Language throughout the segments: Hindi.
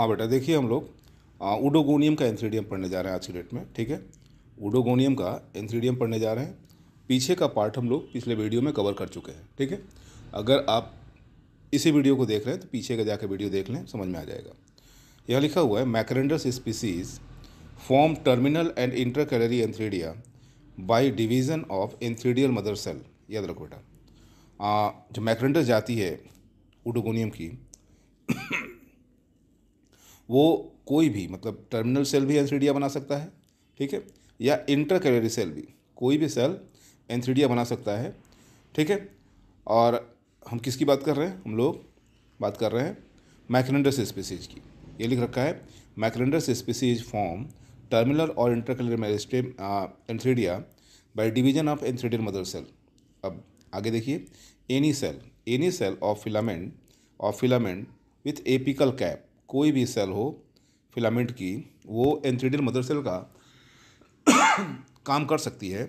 हाँ बेटा देखिए हम लोग उडोगोनियम का एंथ्रीडियम पढ़ने जा रहे हैं आज की डेट में ठीक है उडोगोनियम का एंथ्रीडियम पढ़ने जा रहे हैं पीछे का पार्ट हम लोग पिछले वीडियो में कवर कर चुके हैं ठीक है अगर आप इसी वीडियो को देख रहे हैं तो पीछे का जाके वीडियो देख लें समझ में आ जाएगा यह लिखा हुआ है macrandrous species form terminal and intercalary antheridia by division of antheridial mother cell याद रखो बेटा जो मैकरेंडस जाती है उडोगोनियम की वो कोई भी मतलब टर्मिनल सेल भी एंथ्रीडिया बना सकता है ठीक है या इंटर कैलरी सेल भी कोई भी सेल एंथ्रीडिया बना सकता है ठीक है और हम किसकी बात कर रहे हैं हम लोग बात कर रहे हैं मैकलेंडस स्पीसीज की ये लिख रखा है मैकलेंडस स्पीसीज फॉर्म टर्मिनल और intercalary meristem antheridia by division of antheridial mother cell अब आगे देखिए any cell any cell of filament of filament with apical cap कोई भी सेल हो फिलामेंट की वो एंथ्रीडियल मदर सेल का काम कर सकती है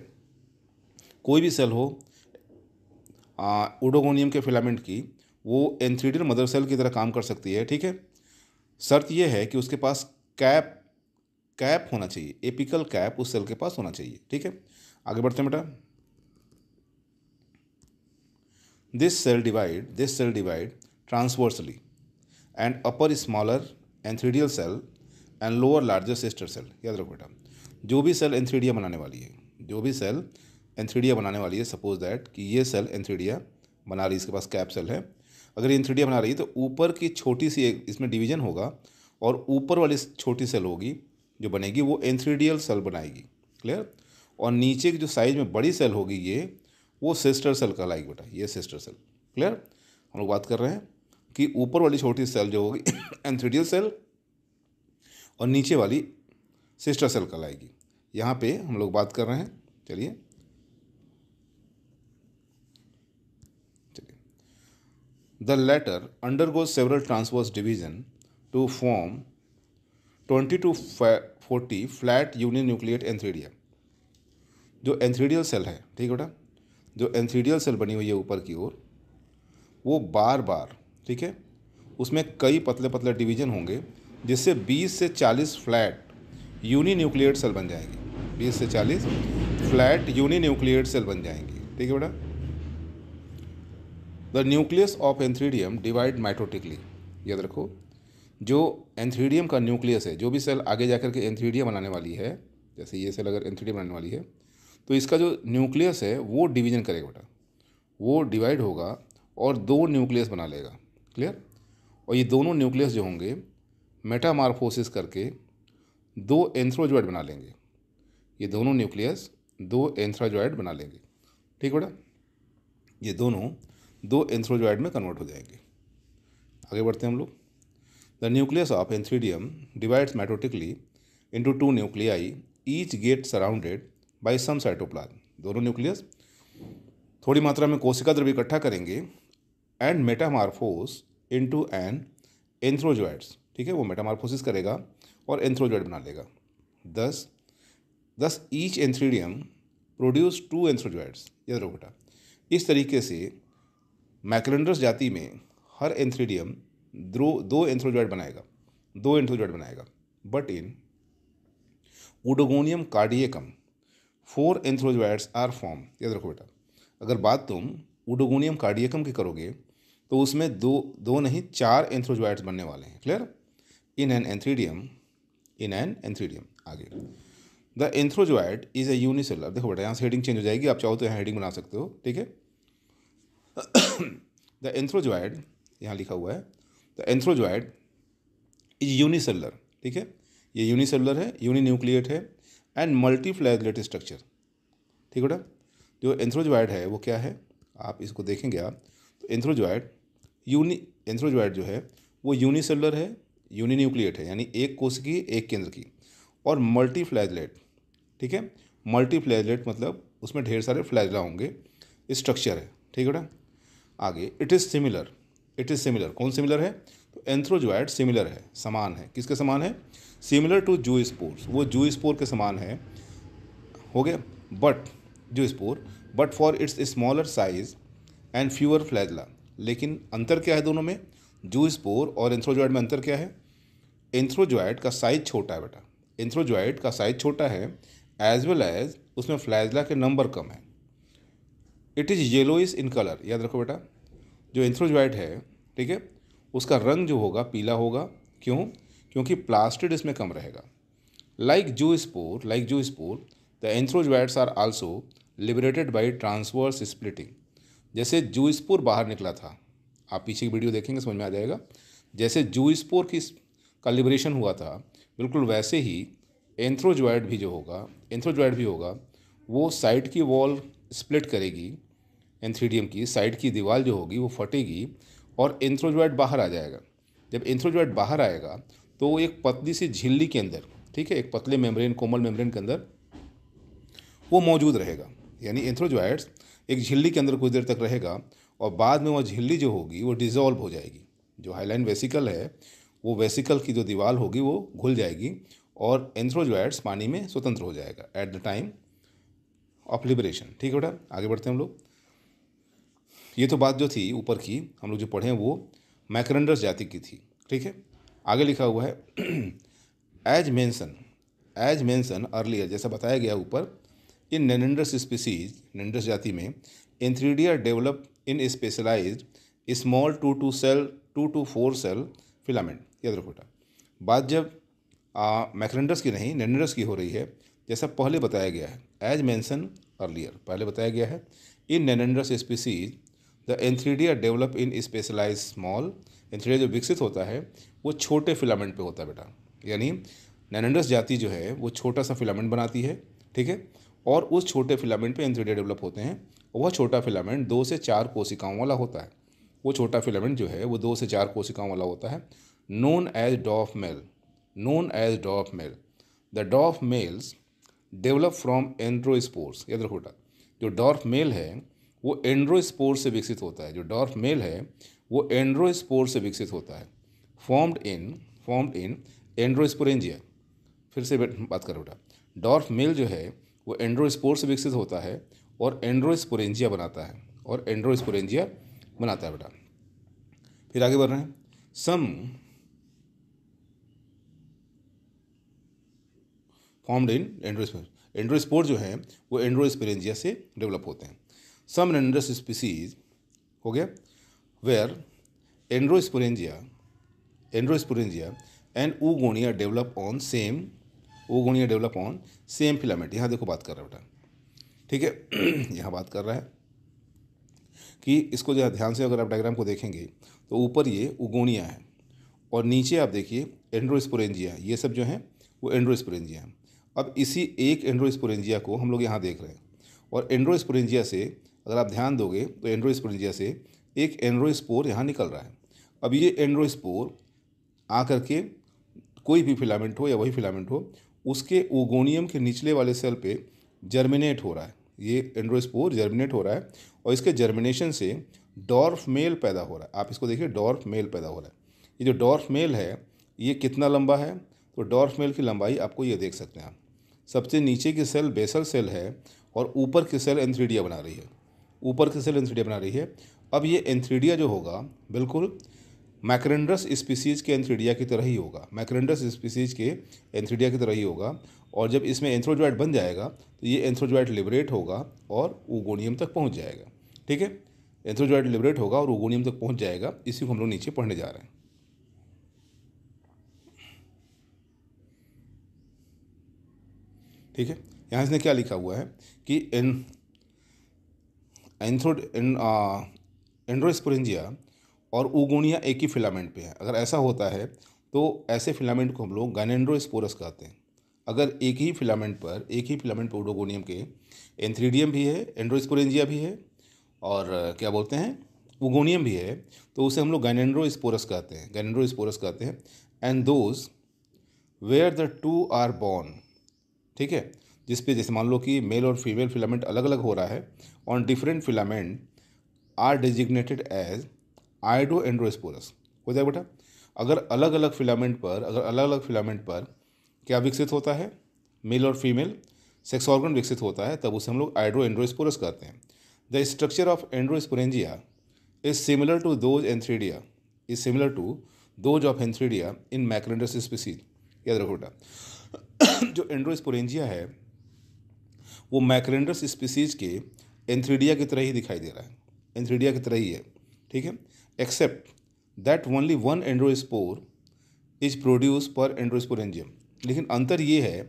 कोई भी सेल हो ओडोगोनियम के फिलामेंट की वो एंथ्रीडियल मदर सेल की तरह काम कर सकती है ठीक है शर्त यह है कि उसके पास कैप कैप होना चाहिए एपिकल कैप उस सेल के पास होना चाहिए ठीक है आगे बढ़ते हैं बेटा this cell divide this cell divide transversely and upper smaller antheridial cell and lower larger sister cell याद रखो बेटा जो भी सेल एंथ्रीडिया बनाने वाली है जो भी सेल एंथ्रीडिया बनाने वाली है सपोज दैट कि ये सेल एंथ्रीडिया बना रही है इसके पास कैप सेल है अगर ये एंथ्रीडिया बना रही है तो ऊपर की छोटी सी एक इसमें डिवीजन होगा और ऊपर वाली छोटी सेल होगी जो बनेगी वो एंथ्रीडियल सेल बनाएगी क्लियर और नीचे की जो साइज में बड़ी सेल होगी ये वो सिस्टर सेल कहलाएगी बेटा ये सिस्टर सेल क्लियर हम लोग बात कर रहे हैं कि ऊपर वाली छोटी सेल जो होगी एंथ्रीडियल सेल और नीचे वाली सिस्टर सेल कहलाएगी यहाँ पे हम लोग बात कर रहे हैं चलिए चलिए the latter undergo several transverse division to form twenty to forty flat uninucleate antheridia जो एंथ्रीडियल सेल है ठीक बेटा जो एंथ्रीडियल सेल बनी हुई है ऊपर की ओर वो बार बार ठीक है उसमें कई पतले पतले डिवीजन होंगे जिससे 20 से 40 फ्लैट यूनी न्यूक्लियर सेल बन जाएंगे 20 से 40 फ्लैट यूनी न्यूक्लियर सेल बन जाएंगे ठीक है बेटा the nucleus of antheridium divide mitotically याद रखो जो एंथ्रीडियम का न्यूक्लियस है जो भी सेल आगे जाकर के एंथ्रीडियम बनाने वाली है जैसे ये सेल अगर एंथ्रीडियम बनाने वाली है तो इसका जो न्यूक्लियस है वो डिवीजन करेगा बेटा वो डिवाइड होगा और दो न्यूक्लियस बना लेगा क्लियर और ये दोनों न्यूक्लियस जो होंगे मेटामार्फोसिस करके दो एंथ्रोजॉइड बना लेंगे ये दोनों न्यूक्लियस दो एंथ्रोजॉइड बना लेंगे ठीक बेटा ये दोनों दो एंथ्रोजॉइड में कन्वर्ट हो जाएंगे आगे बढ़ते हैं हम लोग the nucleus of antheridium divides mitotically into two nuclei each get surrounded by some cytoplasm दोनों न्यूक्लियस थोड़ी मात्रा में कोशिका द्रव्य इकट्ठा करेंगे and metamorphose into an antherozoids ठीक है वो मेटामार्फोसिस करेगा और एंथ्रोजॉइड बना लेगा दस दस each antheridium produce two antherozoids याद रखो बेटा इस तरीके से मैकलेंडर्स जाति में हर एंथ्रीडियम दो दो एंथ्रोजॉइड बनाएगा दो एंथ्रोजॉइड बनाएगा but in Oedogonium cardiacum four antherozoids are formed याद रखो बेटा अगर बात तुम उडोगोनियम कार्डियकम की करोगे तो उसमें दो दो नहीं चार एंथ्रोजोइड्स बनने वाले हैं clear in an antheridium in an antheridium आगे the antherozoid is a unicellular देखो बेटा यहाँ से हेडिंग चेंज हो जाएगी आप चाहो तो यहाँ हेडिंग बना सकते हो ठीक है द एंथ्रोजोइड यहाँ लिखा हुआ है द एंथ्रोजोइड इज यूनिसेलर ठीक है ये यूनिसेलर है यूनि न्यूक्लिएट है एंड मल्टीफ्लैजलेट स्ट्रक्चर ठीक बेटा जो एंथ्रोजोइड है वो क्या है आप इसको देखेंगे आप तो एंथ्रोजोइड यूनि एंथ्रोजोइड जो है वो यूनिसेलुलर है यूनि न्यूक्लिएट है यानी एक कोश की एक केंद्र की और मल्टी फ्लैजलेट ठीक है मल्टी फ्लैजलेट मतलब उसमें ढेर सारे फ्लैजला होंगे स्ट्रक्चर है ठीक है बेटा आगे it is similar it is similar कौन सिमिलर है तो एंथ्रोजोइड सिमिलर है समान है किसके समान है सिमिलर टू जू स्पोर्स वो जू स्पोर के समान है हो गया but zoospore but for its smaller size and fewer flagella लेकिन अंतर क्या है दोनों में जू स्पोर और एंथ्रोजॉइड में अंतर क्या है एंथ्रोजॉइड का साइज छोटा है बेटा एंथ्रोजॉइड का साइज छोटा है एज वेल एज उसमें फ्लैजला के नंबर कम है it is is in colour याद रखो बेटा जो एंथ्रोजॉइड है ठीक है उसका रंग जो होगा पीला होगा क्यों क्योंकि प्लास्टिड इसमें कम रहेगा like zoospore like zoospore the antherozoids are also liberated by transverse splitting जैसे जूसपुर बाहर निकला था आप पीछे की वीडियो देखेंगे समझ में आ जाएगा जैसे जूसपुर की का लिबरेशन हुआ था बिल्कुल वैसे ही एंथ्रोजॉयड भी जो होगा एंथ्रोजॉयड भी होगा वो साइड की वॉल स्प्लिट करेगी एंथ्रीडियम की साइड की दीवार जो होगी वो फटेगी और एंथ्रोजॉयड बाहर आ जाएगा जब एंथ्रोजॉयड बाहर आएगा तो वो एक पतली सी झिल्ली के अंदर ठीक है एक पतले मेम्ब्रेन कोमल मेम्ब्रेन के अंदर वो मौजूद रहेगा यानी एंथ्रोजॉयड्स एक झिल्ली के अंदर कुछ देर तक रहेगा और बाद में वह झिल्ली जो होगी वो डिज़ोल्व हो जाएगी जो हाईलाइन वेसिकल है वो वेसिकल की जो दीवार होगी वो घुल जाएगी और एंथ्रोजोइड्स पानी में स्वतंत्र हो जाएगा at the time of liberation ठीक है बेटा आगे बढ़ते हैं हम लोग ये तो बात जो थी ऊपर की हम लोग जो पढ़े हैं वो मैकरेंडर्स जाति की थी ठीक है आगे लिखा हुआ है as mention as mention earlier जैसा बताया गया ऊपर इन Nenundus स्पीसीज Nenundus जाति में antheridia develop in specialize small two to cell two to four cell filament याद रखो बेटा बात जब मैक्रेंडस की नहीं नेंडरस की हो रही है जैसा पहले बताया गया है एज मैंसन अर्लियर पहले बताया गया है in nannandrous species the antheridia develop in specialize small antheridia जो विकसित होता है वो छोटे फिलामेंट पे होता है बेटा यानी नेनेंडरस जाति जो है वो छोटा सा फिलामेंट बनाती है ठीक है और उस छोटे फिलामेंट पे एंथीरिया डेवलप होते हैं वह छोटा फिलामेंट दो से चार कोशिकाओं वाला होता है वो छोटा फिलामेंट जो है वो दो से चार कोशिकाओं वाला होता है known as dwarf male known as dwarf male the dwarf males develop from androspores याद रखो जो डॉर्फ मेल है वो एंड्रोस्पोर से विकसित होता है जो डॉर्फ मेल है वो एंड्रोस्पोर से विकसित होता है फॉर्म्ड इन फॉर्म्ड इन एंड्रोस्पोरेंजिया फिर से बात करो बेटा डॉर्फ मेल जो है वो एंड्रोस्पोर से विकसित होता है और एंड्रोस्पोरेंजिया बनाता है और एंड्रोस्पोरेंजिया बनाता है बेटा फिर आगे बढ़ रहे हैं सम फॉर्म्ड इन एंड्रोस्पोर एंड्रोस्पोर जो है वो एंड्रोस्पोरेंजिया से डेवलप होते हैं सम एंड्रस स्पीसीज हो गया where androsporangia androsporangia and oogonia develop on same oogonia develop on same filament यहाँ देखो बात कर रहा है बेटा ठीक है यहाँ बात कर रहा है कि इसको जो ध्यान से अगर आप डायग्राम को देखेंगे तो ऊपर ये उगोनिया है और नीचे आप देखिए एंड्रोस्पोरेंजिया ये सब जो हैं वो एंड्रोस्पोरेंजिया हैं अब इसी एक एंड्रोस्पोरेंजिया को हम लोग यहाँ देख रहे हैं और एंड्रोस्पोरेंजिया से अगर आप ध्यान दोगे तो एंड्रोस्पोरेंजिया से एक एंड्रोस्पोर यहाँ निकल रहा है अब ये एंड्रोस्पोर आ करके कोई भी फिलामेंट हो या वही फिलामेंट हो उसके ओगोनियम के निचले वाले सेल पे जर्मिनेट हो रहा है ये एंड्रोस्पोर जर्मिनेट हो रहा है और इसके जर्मिनेशन से डॉर्फ मेल पैदा हो रहा है आप इसको देखिए डॉर्फ मेल पैदा हो रहा है ये जो डॉर्फ मेल है ये कितना लंबा है तो डॉर्फ मेल की लंबाई आपको ये देख सकते हैं आप सबसे नीचे की सेल बेसल सेल है और ऊपर की सेल एंथ्रीडिया बना रही है ऊपर की सेल एंथ्रीडिया बना रही है अब ये एंथ्रीडिया जो होगा बिल्कुल मैक्रेंडस स्पीसीज़ के एंथ्रीडिया की तरह ही होगा मैक्रेंडस स्पीसीज़ के एंथ्रीडिया की तरह ही होगा और जब इसमें एंथ्रोजॉइट बन जाएगा तो ये एंथ्रोजॉइट लिबरेट होगा और ओगोनियम तक पहुंच जाएगा ठीक है एंथ्रोजॉइट लिबरेट होगा और ओगोनियम तक पहुंच जाएगा इसी को हम लोग नीचे पढ़ने जा रहे हैं ठीक है यहाँ इसने क्या लिखा हुआ है कि एन एंथ्रो एंड्रोस्पोरेंजिया और उगुणिया एक ही फिलामेंट पे है अगर ऐसा होता है तो ऐसे फिलामेंट को हम लोग गानेंड्रो स्पोरस कहते हैं अगर एक ही फिलामेंट पर एक ही फिलामेंट पर उडोगोनियम के एंथ्रीडियम भी है एंड्रोस्पोरेंजिया भी है और क्या बोलते हैं उगोनियम भी है तो उसे हम लोग गैनेंड्रो स्पोरस कहते हैं गैनेंड्रो स्पोरस कहते हैं and those where the two are borne ठीक है जिस पे जैसे मान लो कि मेल और फीमेल फिलामेंट अलग अलग हो रहा है on different filament are designated as idioandrosporous हो जाए बेटा अगर अलग अलग फिलामेंट पर अगर अलग अलग फिलामेंट पर क्या विकसित होता है मेल और फीमेल सेक्स ऑर्गन विकसित होता है तब उसे हम लोग आइड्रो एंड्रोस्पोरस कहते हैं the structure of androsporangia is similar to those antheridia is similar to those of antheridia in macrandrous species याद रखो बेटा जो एंड्रोस्पोरेंजिया है वो मैक्रेंडस स्पीसीज के एंथ्रीडिया की तरह ही दिखाई दे रहा है एंथ्रीडिया की तरह ही है ठीक है except that only one androspore is produce per androsporangium लेकिन अंतर ये है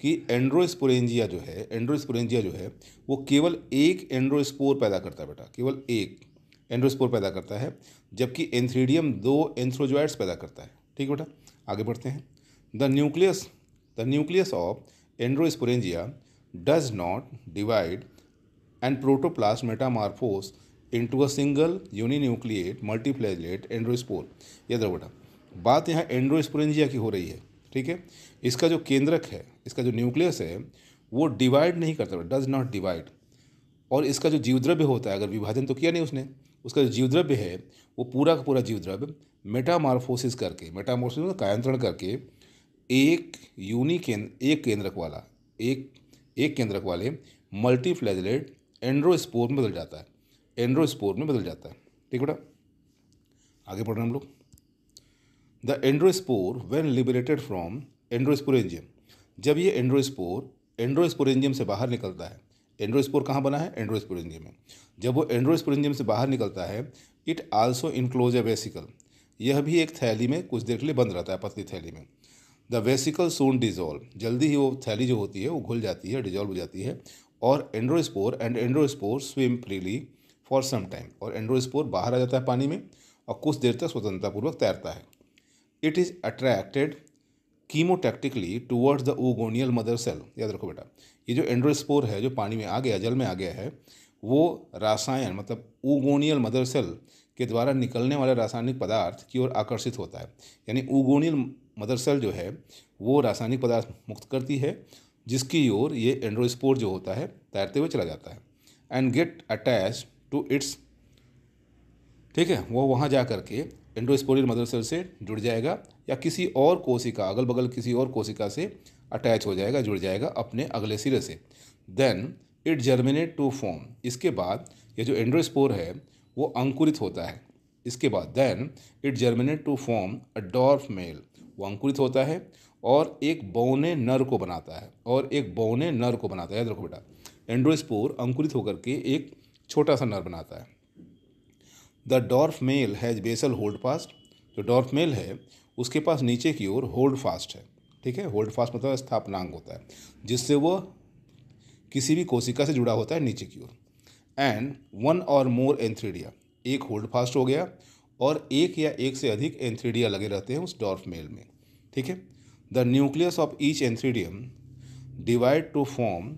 कि एंड्रोस्पोरेंजिया जो है एंड्रोस्पोरेंजिया जो है वो केवल एक एंड्रोस्पोर पैदा करता है बेटा केवल एक एंड्रोस्पोर पैदा करता है जबकि एंथ्रीडियम दो एंथ्रोजॉइड्स पैदा करता है ठीक है बेटा आगे बढ़ते हैं the nucleus the nucleus of androsporangia does not divide and protoplast metamorphoses into a single uninucleate multiflagellate androspore याद रखो बेटा बात यहाँ एंड्रोस्पोरेंजिया की हो रही है ठीक है इसका जो केंद्रक है इसका जो न्यूक्लियस है वो डिवाइड नहीं करता डज नॉट डिवाइड और इसका जो जीवद्रव्य होता है अगर विभाजन तो किया नहीं उसने उसका जो जीवद्रव्य है वो पूरा का पूरा जीवद्रव्य मेटामार्फोसिस करके मेटामोर्फोसिस में मतलब करके एक यूनि केंद्र एक केंद्रक वाला एक एक केंद्रक वाले मल्टीफ्लेजलेट एंड्रोस्पोर में बदल जाता है एंड्रोस्पोर में बदल जाता है ठीक बेटा आगे पढ़ रहे हैं हम लोग the androspore when liberated from androsporangium जब ये एंड्रोस्पोर एंड्रोस्पोरेंजियम से बाहर निकलता है एंड्रोस्पोर कहाँ बना है एंड्रोस्पोरेंजियम में जब वो एंड्रोस्पोरेंजियम से बाहर निकलता है it also enclose a vesicle यह भी एक थैली में कुछ देर के लिए बंद रहता है पतली थैली में द वेसिकल सोन डिजोल्व जल्दी ही वो थैली जो होती है वो घुल जाती है डिजोल्व हो जाती है और androspore and androspore swim freely for some time और एंड्रोस्पोर बाहर आ जाता है पानी में और कुछ देर तक स्वतंत्रतापूर्वक तैरता है it is attracted chemotactically towards the oogonial mother cell याद रखो बेटा ये जो एंड्रोस्पोर है जो पानी में आ गया जल में आ गया है वो रासायन मतलब ओगोनियल मदर सेल के द्वारा निकलने वाले रासायनिक पदार्थ की ओर आकर्षित होता है यानी ओगोनियल मदर सेल जो है वो रासायनिक पदार्थ मुक्त करती है जिसकी ओर ये एंड्रोस्पोर जो होता है तैरते हुए चला जाता है and get attach to its ठीक है वो वहाँ जा कर के एंडोस्पोरियल मदर सेल से जुड़ जाएगा या किसी और कोशिका अगल बगल किसी और कोशिका से अटैच हो जाएगा जुड़ जाएगा अपने अगले सिरे से then it germinate to form इसके बाद ये जो एंड्रोस्पोर है वो अंकुरित होता है इसके बाद then it germinate to form a dwarf male वो अंकुरित होता है और एक बौने नर को बनाता है और एक बौने नर को बनाता है याद रखो बेटा एंड्रोस्पोर अंकुरित होकर के एक छोटा सा नर बनाता है the dwarf male has basal holdfast जो डॉर्फ मेल है उसके पास नीचे की ओर होल्ड फास्ट है ठीक है होल्ड फास्ट मतलब स्थापनांग होता है जिससे वो किसी भी कोशिका से जुड़ा होता है नीचे की ओर and one or more antheridia एक होल्ड फास्ट हो गया और एक या एक से अधिक एंथ्रीडिया लगे रहते हैं उस डॉर्फ मेल में ठीक है the nucleus of each antheridium divide to form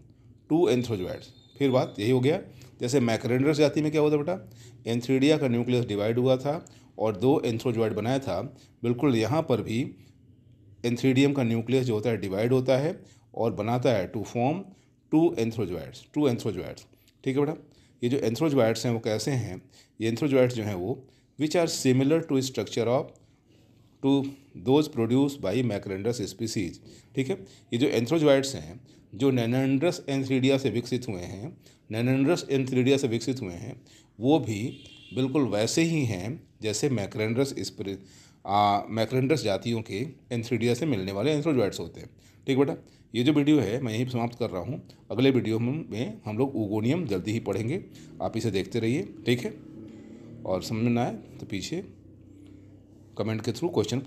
two antherozoids फिर बात यही हो गया जैसे मैक्रेंडर्स जाति में क्या हुआ था बेटा एंथ्रीडिया का न्यूक्लियस डिवाइड हुआ था और दो एंथ्रोजॉइड बनाया था बिल्कुल यहाँ पर भी एंथ्रीडियम का न्यूक्लियस जो होता है डिवाइड होता है और बनाता है to form two antherozoids two antherozoids ठीक है बेटा ये जो एंथ्रोजॉइड्स हैं वो कैसे हैं ये एंथ्रोजॉइड्स जो हैं वो which are similar to structure of to those produce by macrandrous species ठीक है ये जो एंथ्रोजॉइड्स हैं जो नैनड्रस एंथ्रीडिया से विकसित हुए हैं नैनड्रस एंथ्रीडिया से विकसित हुए हैं वो भी बिल्कुल वैसे ही हैं जैसे मैक्रेंड्रस स्प्रे मैक्रेंड्रस जातियों के एंथ्रीडिया से मिलने वाले एंथ्रोजॉइड्स होते हैं ठीक बेटा ये जो वीडियो है मैं यहीं समाप्त कर रहा हूँ अगले वीडियो में हम लोग ओगोनियम जल्दी ही पढ़ेंगे आप इसे देखते रहिए ठीक है और समझ में ना आए तो पीछे कमेंट के थ्रू क्वेश्चन